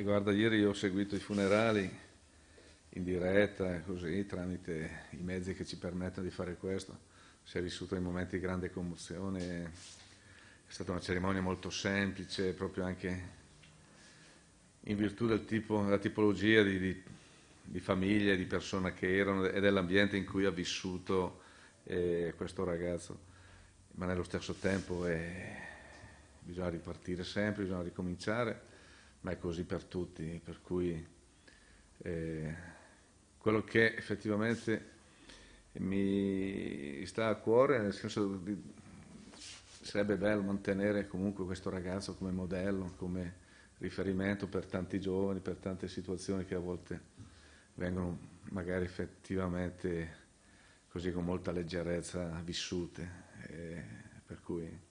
E guarda, ieri ho seguito i funerali in diretta, così, tramite i mezzi che ci permettono di fare questo. Si è vissuto in momenti di grande commozione, è stata una cerimonia molto semplice, proprio anche in virtù del tipo, della tipologia di, di, di famiglia, di persona che erano e dell'ambiente in cui ha vissuto eh, questo ragazzo. Ma nello stesso tempo eh, bisogna ripartire sempre, bisogna ricominciare ma è così per tutti, per cui eh, quello che effettivamente mi sta a cuore, nel senso di, sarebbe bello mantenere comunque questo ragazzo come modello, come riferimento per tanti giovani, per tante situazioni che a volte vengono magari effettivamente così con molta leggerezza vissute. Eh, per cui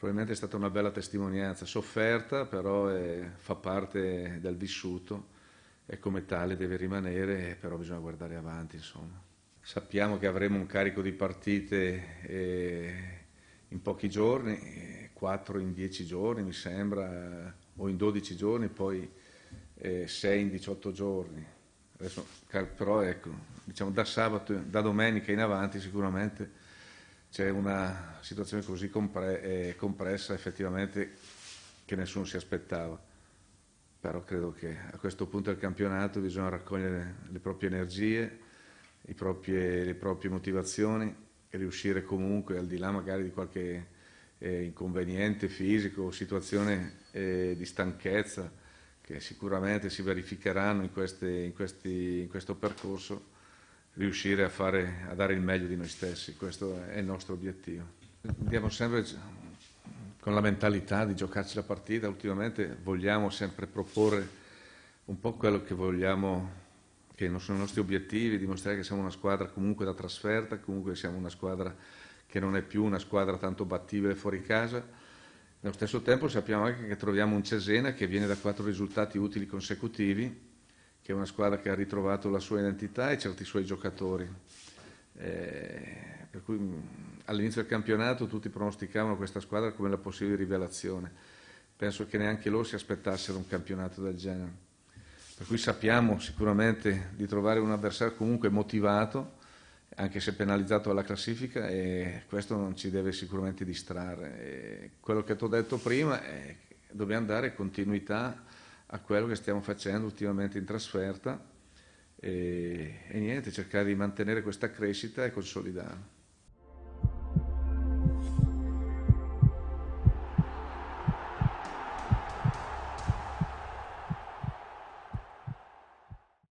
probabilmente è stata una bella testimonianza, sofferta però è, eh, fa parte del vissuto e come tale deve rimanere, però bisogna guardare avanti. Insomma. Sappiamo che avremo un carico di partite eh, in pochi giorni, 4 eh, in 10 giorni mi sembra, o in 12 giorni, poi eh, 6 in 18 giorni. Adesso, però ecco, diciamo da sabato, da domenica in avanti sicuramente c'è una situazione così compre- eh, compressa effettivamente che nessuno si aspettava. Però credo che a questo punto del campionato bisogna raccogliere le proprie energie, proprie, le proprie motivazioni e riuscire comunque, al di là magari di qualche eh, inconveniente fisico o situazione eh, di stanchezza che sicuramente si verificheranno in, queste, in, questi, in questo percorso, riuscire a, fare, a dare il meglio di noi stessi, questo è il nostro obiettivo. Andiamo sempre con la mentalità di giocarci la partita, ultimamente vogliamo sempre proporre un po' quello che vogliamo, che non sono i nostri obiettivi, dimostrare che siamo una squadra comunque da trasferta, comunque siamo una squadra che non è più una squadra tanto battibile fuori casa. Nello stesso tempo sappiamo anche che troviamo un Cesena che viene da quattro risultati utili consecutivi che è una squadra che ha ritrovato la sua identità e certi suoi giocatori. Eh, per cui mm, all'inizio del campionato tutti pronosticavano questa squadra come la possibile rivelazione. Penso che neanche loro si aspettassero un campionato del genere. Per cui sappiamo sicuramente di trovare un avversario comunque motivato, anche se penalizzato alla classifica, e questo non ci deve sicuramente distrarre. E quello che ti ho detto prima è che dobbiamo dare continuità a quello che stiamo facendo ultimamente in trasferta e, e niente, cercare di mantenere questa crescita e consolidarla.